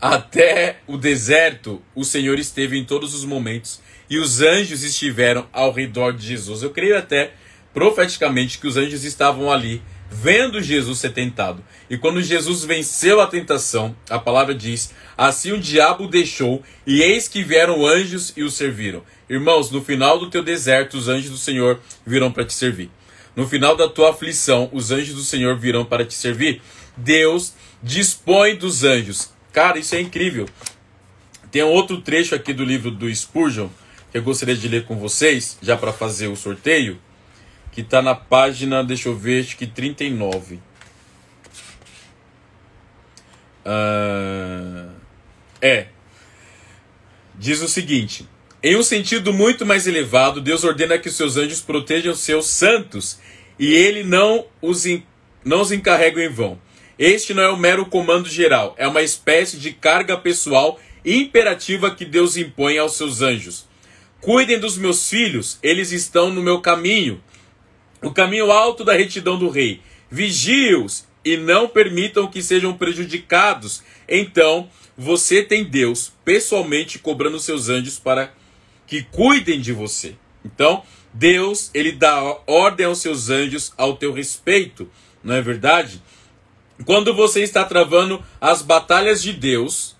até o deserto, o Senhor esteve em todos os momentos e os anjos estiveram ao redor de Jesus. Eu creio até profeticamente que os anjos estavam ali vendo Jesus ser tentado. E quando Jesus venceu a tentação, a palavra diz: Assim o diabo deixou, e eis que vieram anjos e o serviram. Irmãos, no final do teu deserto, os anjos do Senhor virão para te servir. No final da tua aflição, os anjos do Senhor virão para te servir. Deus dispõe dos anjos. Cara, isso é incrível. Tem outro trecho aqui do livro do Spurgeon que eu gostaria de ler com vocês, já para fazer o sorteio que está na página, deixa eu ver, acho que 39. Uh, ah, é. Diz o seguinte: Em um sentido muito mais elevado, Deus ordena que os seus anjos protejam seus santos e ele não os, não os encarrega em vão. Este não é um mero comando geral, é uma espécie de carga pessoal imperativa que Deus impõe aos seus anjos. Cuidem dos meus filhos, eles estão no meu caminho o caminho alto da retidão do rei. Vigie-os e não permitam que sejam prejudicados. Então, você tem Deus pessoalmente cobrando seus anjos para que cuidem de você. Então, Deus, ele dá ordem aos seus anjos ao teu respeito, não é verdade? Quando você está travando as batalhas de Deus,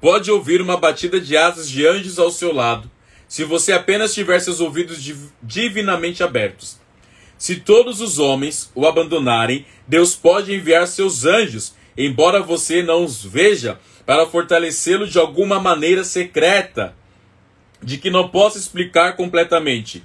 pode ouvir uma batida de asas de anjos ao seu lado, se você apenas tiver seus ouvidos divinamente abertos. Se todos os homens o abandonarem, Deus pode enviar seus anjos, embora você não os veja, para fortalecê-lo de alguma maneira secreta, de que não posso explicar completamente.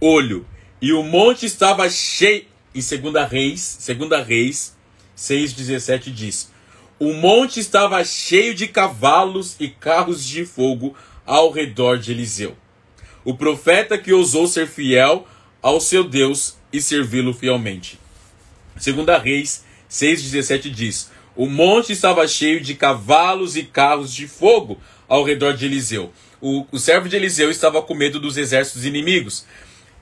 Olho, e o monte estava cheio. Em 2 Reis, 2 Reis 6,17 diz: O monte estava cheio de cavalos e carros de fogo ao redor de Eliseu. O profeta que ousou ser fiel ao seu Deus e servi-lo fielmente. Segunda Reis 6:17 diz: O monte estava cheio de cavalos e carros de fogo ao redor de Eliseu. O, o servo de Eliseu estava com medo dos exércitos inimigos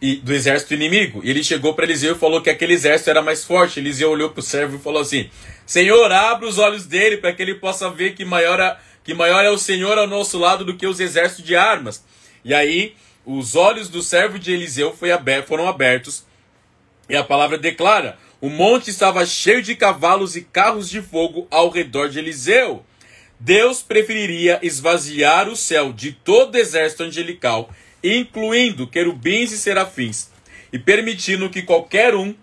e do exército inimigo. E ele chegou para Eliseu e falou que aquele exército era mais forte. Eliseu olhou para o servo e falou assim: Senhor, abra os olhos dele para que ele possa ver que maior, a, que maior é o Senhor ao nosso lado do que os exércitos de armas. E aí os olhos do servo de Eliseu foram abertos, e a palavra declara: o monte estava cheio de cavalos e carros de fogo ao redor de Eliseu. Deus preferiria esvaziar o céu de todo o exército angelical, incluindo querubins e serafins, e permitindo que qualquer um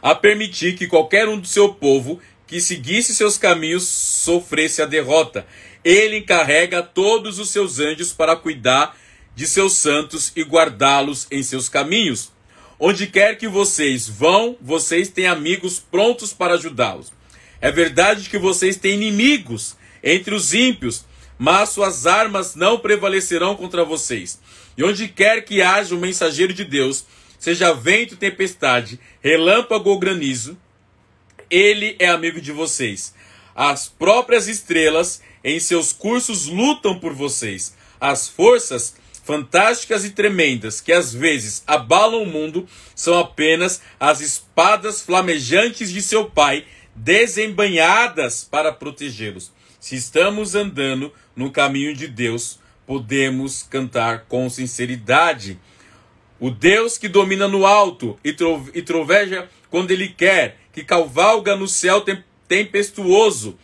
a permitir que qualquer um do seu povo que seguisse seus caminhos sofresse a derrota. Ele encarrega todos os seus anjos para cuidar de seus santos e guardá-los em seus caminhos. Onde quer que vocês vão, vocês têm amigos prontos para ajudá-los. É verdade que vocês têm inimigos entre os ímpios, mas suas armas não prevalecerão contra vocês. E onde quer que haja um mensageiro de Deus, seja vento, tempestade, relâmpago ou granizo, ele é amigo de vocês. As próprias estrelas em seus cursos lutam por vocês. As forças fantásticas e tremendas que às vezes abalam o mundo são apenas as espadas flamejantes de seu pai, desembanhadas para protegê-los. Se estamos andando no caminho de Deus, podemos cantar com sinceridade. O Deus que domina no alto e, trove, e troveja quando ele quer, que cavalga no céu tem, tempestuoso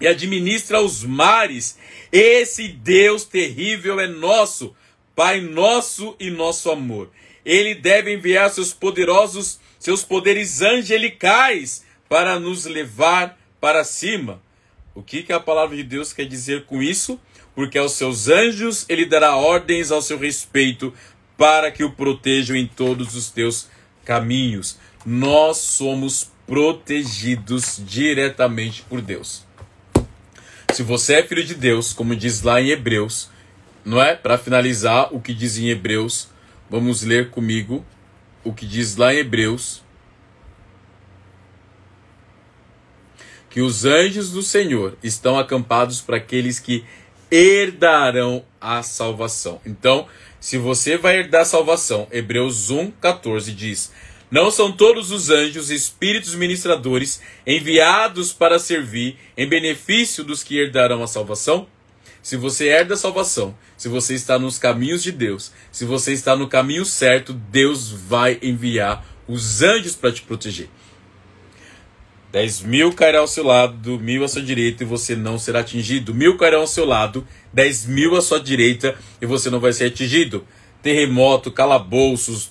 e administra os mares, esse Deus terrível é nosso. Pai nosso e nosso amor. Ele deve enviar seus poderosos, seus poderes angelicais para nos levar para cima. O que, que a palavra de Deus quer dizer com isso? Porque aos seus anjos ele dará ordens ao seu respeito para que o protejam em todos os teus caminhos. Nós somos protegidos diretamente por Deus. Se você é filho de Deus, como diz lá em Hebreus, não é? Para finalizar o que diz em Hebreus, vamos ler comigo o que diz lá em Hebreus. Que os anjos do Senhor estão acampados para aqueles que herdarão a salvação. Então, se você vai herdar a salvação, Hebreus 1:14 diz: não são todos os anjos espíritos ministradores enviados para servir em benefício dos que herdarão a salvação? Se você herda a salvação, se você está nos caminhos de Deus, se você está no caminho certo, Deus vai enviar os anjos para te proteger. Dez mil cairão ao seu lado, mil à sua direita e você não será atingido. Mil cairão ao seu lado, dez mil à sua direita e você não vai ser atingido. Terremoto, calabouços,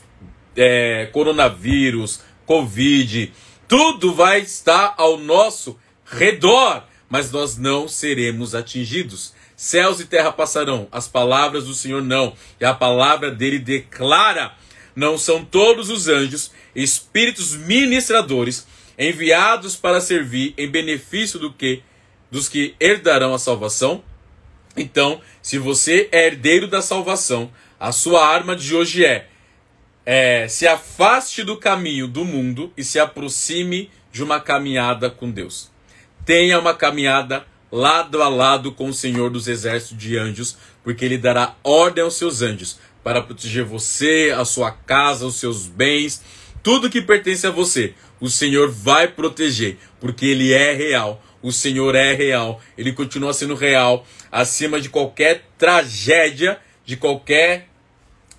é, coronavírus, Covid, tudo vai estar ao nosso redor, mas nós não seremos atingidos. Céus e terra passarão, as palavras do Senhor não. E a palavra dele declara: não são todos os anjos, espíritos ministradores, enviados para servir em benefício do que dos que herdarão a salvação. Então, se você é herdeiro da salvação, a sua arma de hoje é, é se afaste do caminho do mundo e se aproxime de uma caminhada com Deus. Tenha uma caminhada lado a lado com o Senhor dos Exércitos de Anjos, porque ele dará ordem aos seus anjos para proteger você, a sua casa, os seus bens, tudo que pertence a você. O Senhor vai proteger, porque ele é real. O Senhor é real, ele continua sendo real acima de qualquer tragédia, de qualquer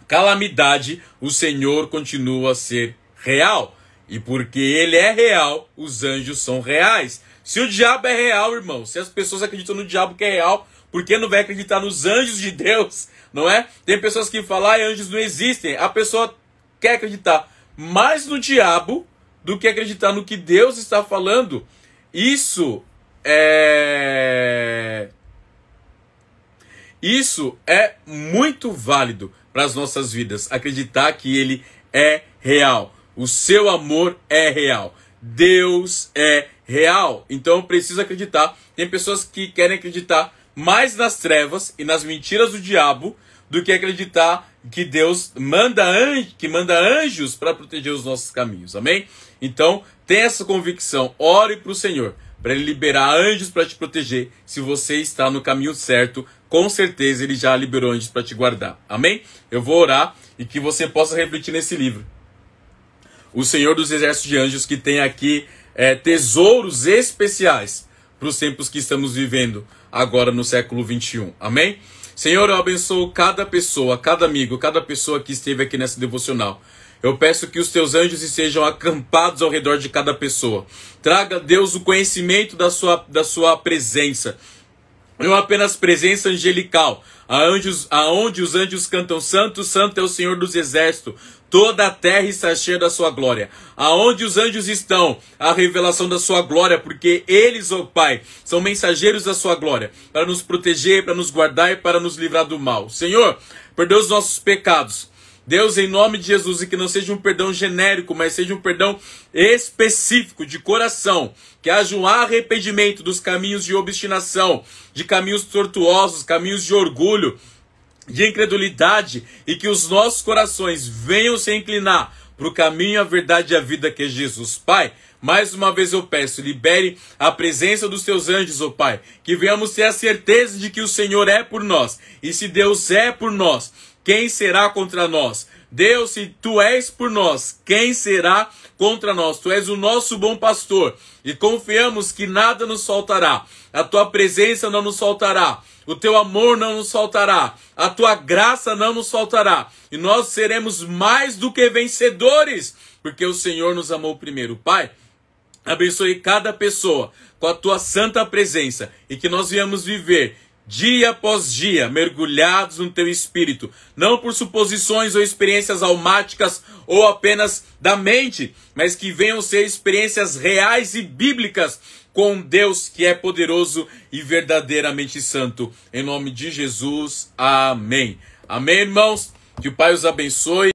calamidade, o Senhor continua a ser real. E porque ele é real, os anjos são reais. Se o diabo é real, irmão, se as pessoas acreditam no diabo que é real, por que não vai acreditar nos anjos de Deus, não é? Tem pessoas que falam, ah, anjos não existem. A pessoa quer acreditar mais no diabo do que acreditar no que Deus está falando. Isso é. Isso é muito válido para as nossas vidas. Acreditar que Ele é real. O seu amor é real. Deus é real. Então eu preciso acreditar. Tem pessoas que querem acreditar mais nas trevas e nas mentiras do diabo do que acreditar que Deus manda que manda anjos para proteger os nossos caminhos. Amém? Então, tenha essa convicção. Ore para o Senhor para ele liberar anjos para te proteger. Se você está no caminho certo, com certeza ele já liberou anjos para te guardar. Amém? Eu vou orar e que você possa refletir nesse livro. O Senhor dos Exércitos de Anjos que tem aqui é, tesouros especiais para os tempos que estamos vivendo agora no século 21. Amém? Senhor, eu abençoo cada pessoa, cada amigo, cada pessoa que esteve aqui nessa devocional. Eu peço que os teus anjos estejam acampados ao redor de cada pessoa. Traga, Deus, o conhecimento da sua, da sua presença, não apenas presença angelical, anjos, aonde os anjos cantam santo, santo é o Senhor dos exércitos, toda a terra está cheia da sua glória. Aonde os anjos estão, a revelação da sua glória, porque eles, ó oh Pai, são mensageiros da sua glória, para nos proteger, para nos guardar e para nos livrar do mal. Senhor, perdoa os nossos pecados Deus, em nome de Jesus, e que não seja um perdão genérico, mas seja um perdão específico, de coração, que haja um arrependimento dos caminhos de obstinação, de caminhos tortuosos, caminhos de orgulho, de incredulidade, e que os nossos corações venham se inclinar para o caminho, a verdade e a vida que é Jesus. Pai, mais uma vez eu peço, libere a presença dos teus anjos, ó oh Pai, que venhamos ter a certeza de que o Senhor é por nós, e se Deus é por nós, quem será contra nós? Deus, se tu és por nós, quem será contra nós? Tu és o nosso bom pastor e confiamos que nada nos faltará. A tua presença não nos faltará. O teu amor não nos faltará, a tua graça não nos faltará, e nós seremos mais do que vencedores, porque o Senhor nos amou primeiro. Pai, abençoe cada pessoa com a tua santa presença e que nós viemos viver dia após dia, mergulhados no teu espírito, não por suposições ou experiências almáticas ou apenas da mente, mas que venham ser experiências reais e bíblicas com Deus que é poderoso e verdadeiramente santo. Em nome de Jesus, amém. Amém, irmãos. Que o Pai os abençoe.